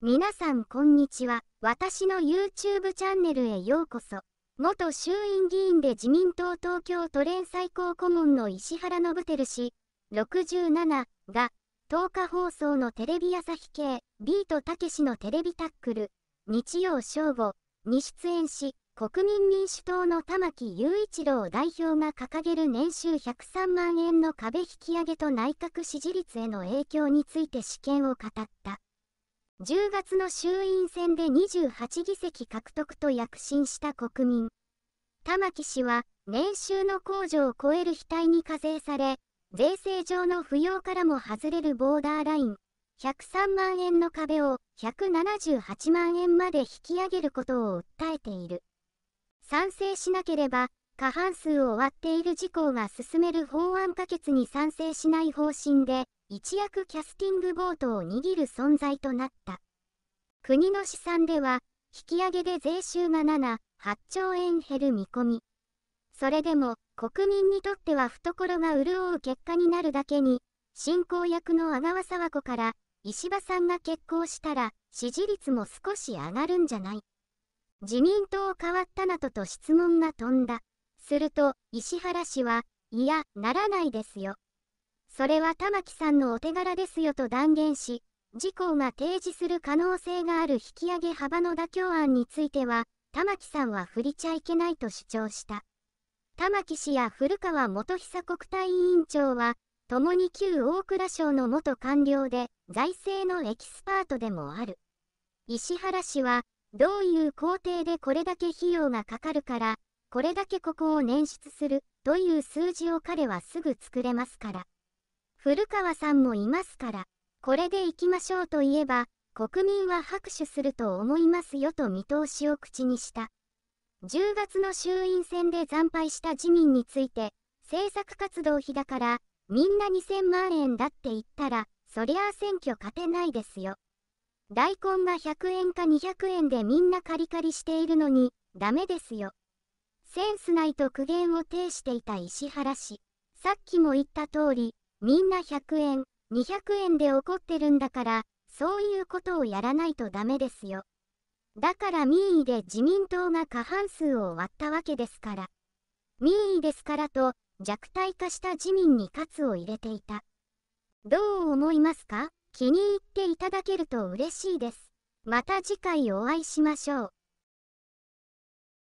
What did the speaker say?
皆さんこんにちは。私の YouTube チャンネルへようこそ。元衆院議員で自民党東京都連最高顧問の石原伸晃氏67が10日放送のテレビ朝日系ビートたけしのテレビタックル日曜正午に出演し国民民主党の玉木雄一郎代表が掲げる年収103万円の壁引き上げと内閣支持率への影響について試験を語った。10月の衆院選で28議席獲得と躍進した国民。玉木氏は、年収の控除を超える額に課税され、税制上の扶養からも外れるボーダーライン、103万円の壁を178万円まで引き上げることを訴えている。賛成しなければ、過半数を割っている事項が進める法案可決に賛成しない方針で、一躍キャスティングボートを握る存在となった。国の試算では、引き上げで税収が7、8兆円減る見込み。それでも、国民にとっては懐が潤う結果になるだけに、進行役の阿川沢子から、石破さんが結婚したら、支持率も少し上がるんじゃない。自民党変わったなどと質問が飛んだ。すると、石原氏は、いや、ならないですよ。それは玉木さんのお手柄ですよと断言し、自公が提示する可能性がある引き上げ幅の妥協案については、玉木さんは振りちゃいけないと主張した。玉木氏や古川元久国対委員長は、共に旧大蔵省の元官僚で、財政のエキスパートでもある。石原氏は、どういう工程でこれだけ費用がかかるから、これだけここを捻出するという数字を彼はすぐ作れますから。古川さんもいますから、これで行きましょうと言えば、国民は拍手すると思いますよと見通しを口にした。10月の衆院選で惨敗した自民について、政策活動費だから、みんな2000万円だって言ったら、そりゃあ選挙勝てないですよ。大根が100円か200円でみんなカリカリしているのに、ダメですよ。センスないと苦言を呈していた石原氏。さっきも言った通り、みんな100円、200円で怒ってるんだから、そういうことをやらないとダメですよ。だから民意で自民党が過半数を割ったわけですから。民意ですからと、弱体化した自民に喝を入れていた。どう思いますか気に入っていただけると嬉しいです。また次回お会いしましょう。